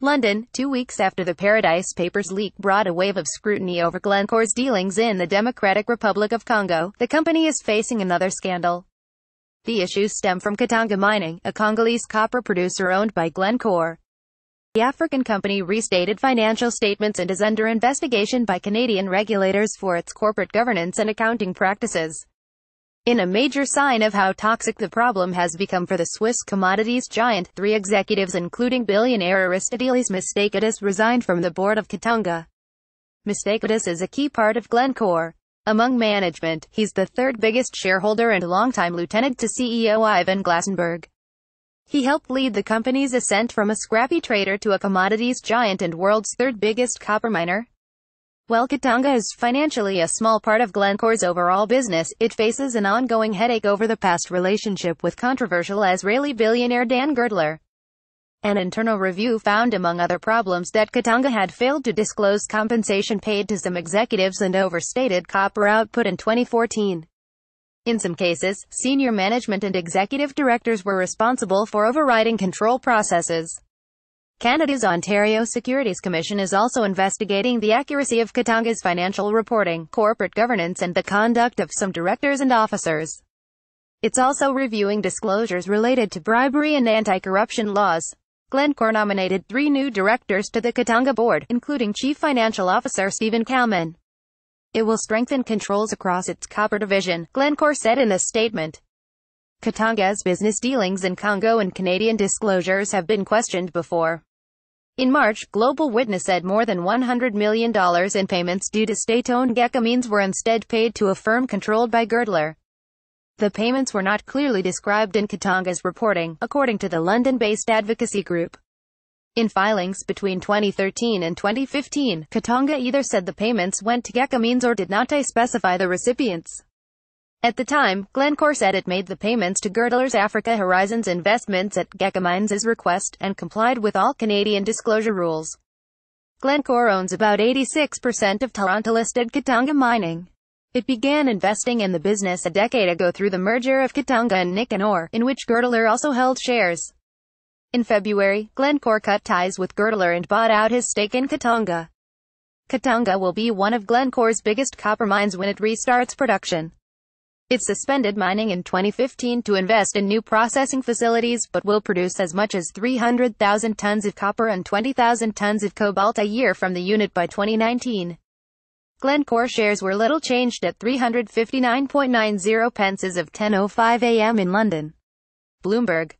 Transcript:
London, two weeks after the Paradise Papers leak brought a wave of scrutiny over Glencore's dealings in the Democratic Republic of Congo, the company is facing another scandal. The issues stem from Katanga Mining, a Congolese copper producer owned by Glencore. The African company restated financial statements and is under investigation by Canadian regulators for its corporate governance and accounting practices. In a major sign of how toxic the problem has become for the Swiss commodities giant, three executives including billionaire Aristidelis Mistakidis resigned from the board of Katunga. Mistakidis is a key part of Glencore. Among management, he's the third biggest shareholder and longtime lieutenant to CEO Ivan Glasenberg. He helped lead the company's ascent from a scrappy trader to a commodities giant and world's third biggest copper miner. While Katanga is financially a small part of Glencore's overall business, it faces an ongoing headache over the past relationship with controversial Israeli billionaire Dan Girdler. An internal review found among other problems that Katanga had failed to disclose compensation paid to some executives and overstated copper output in 2014. In some cases, senior management and executive directors were responsible for overriding control processes. Canada's Ontario Securities Commission is also investigating the accuracy of Katanga's financial reporting, corporate governance and the conduct of some directors and officers. It's also reviewing disclosures related to bribery and anti-corruption laws. Glencore nominated three new directors to the Katanga board, including Chief Financial Officer Stephen Kalman. It will strengthen controls across its copper division, Glencore said in a statement. Katanga's business dealings in Congo and Canadian disclosures have been questioned before. In March, Global Witness said more than $100 million in payments due to state-owned Geckamines were instead paid to a firm controlled by Girdler. The payments were not clearly described in Katanga's reporting, according to the London-based advocacy group. In filings between 2013 and 2015, Katanga either said the payments went to Geckamines or did not specify the recipients. At the time, Glencore said it made the payments to Girdler's Africa Horizons Investments at Gecamines' request, and complied with all Canadian disclosure rules. Glencore owns about 86% of Toronto-listed Katanga Mining. It began investing in the business a decade ago through the merger of Katanga and Nicanor, in which Girdler also held shares. In February, Glencore cut ties with Girdler and bought out his stake in Katanga. Katanga will be one of Glencore's biggest copper mines when it restarts production. It suspended mining in 2015 to invest in new processing facilities but will produce as much as 300,000 tons of copper and 20,000 tons of cobalt a year from the unit by 2019. Glencore shares were little changed at 359.90 pence as of 10.05 a.m. in London. Bloomberg